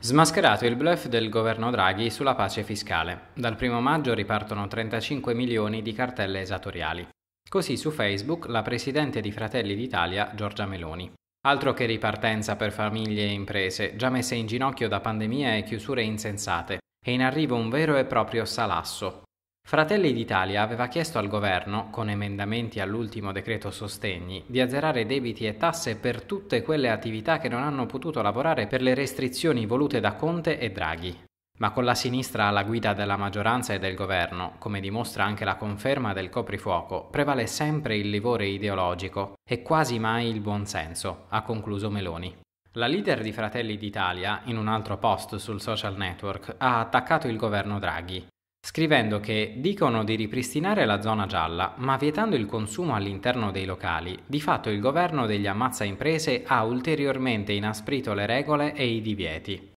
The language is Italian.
Smascherato il bluff del governo Draghi sulla pace fiscale. Dal 1 maggio ripartono 35 milioni di cartelle esatoriali. Così su Facebook la presidente di Fratelli d'Italia, Giorgia Meloni. Altro che ripartenza per famiglie e imprese, già messe in ginocchio da pandemia e chiusure insensate. È in arrivo un vero e proprio salasso. Fratelli d'Italia aveva chiesto al governo, con emendamenti all'ultimo decreto sostegni, di azzerare debiti e tasse per tutte quelle attività che non hanno potuto lavorare per le restrizioni volute da Conte e Draghi. Ma con la sinistra alla guida della maggioranza e del governo, come dimostra anche la conferma del coprifuoco, prevale sempre il livore ideologico e quasi mai il buonsenso, ha concluso Meloni. La leader di Fratelli d'Italia, in un altro post sul social network, ha attaccato il governo Draghi, scrivendo che dicono di ripristinare la zona gialla, ma vietando il consumo all'interno dei locali, di fatto il governo degli ammazza imprese ha ulteriormente inasprito le regole e i divieti.